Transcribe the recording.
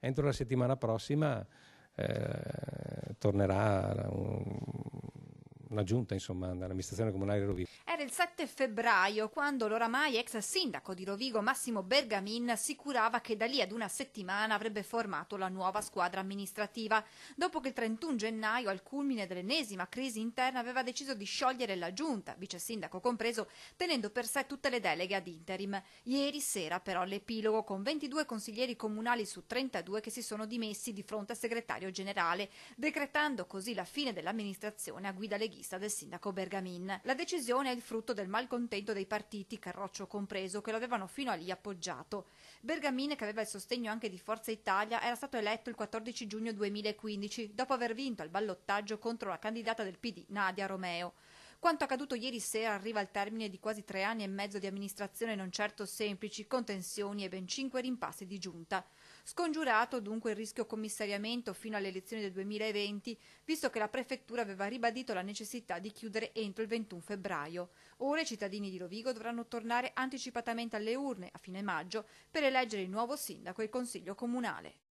entro la settimana prossima eh, tornerà un, una giunta insomma, dall'amministrazione comunale di Rovigo. Era il 7 febbraio quando l'oramai ex sindaco di Rovigo Massimo Bergamin assicurava che da lì ad una settimana avrebbe formato la nuova squadra amministrativa, dopo che il 31 gennaio al culmine dell'ennesima crisi interna aveva deciso di sciogliere la giunta, vice sindaco compreso, tenendo per sé tutte le deleghe ad interim. Ieri sera però l'epilogo con 22 consiglieri comunali su 32 che si sono dimessi di fronte al segretario generale, decretando così la fine dell'amministrazione a guida leghista intervista del sindaco Bergamin. La decisione è il frutto del malcontento dei partiti, Carroccio compreso, che lo avevano fino a lì appoggiato. Bergamin, che aveva il sostegno anche di Forza Italia, era stato eletto il 14 giugno 2015, dopo aver vinto al ballottaggio contro la candidata del PD, Nadia Romeo. Quanto accaduto ieri sera arriva al termine di quasi tre anni e mezzo di amministrazione non certo semplici, con tensioni e ben cinque rimpasti di giunta. Scongiurato dunque il rischio commissariamento fino alle elezioni del 2020, visto che la prefettura aveva ribadito la necessità di chiudere entro il 21 febbraio. Ora i cittadini di Rovigo dovranno tornare anticipatamente alle urne a fine maggio per eleggere il nuovo sindaco e il consiglio comunale.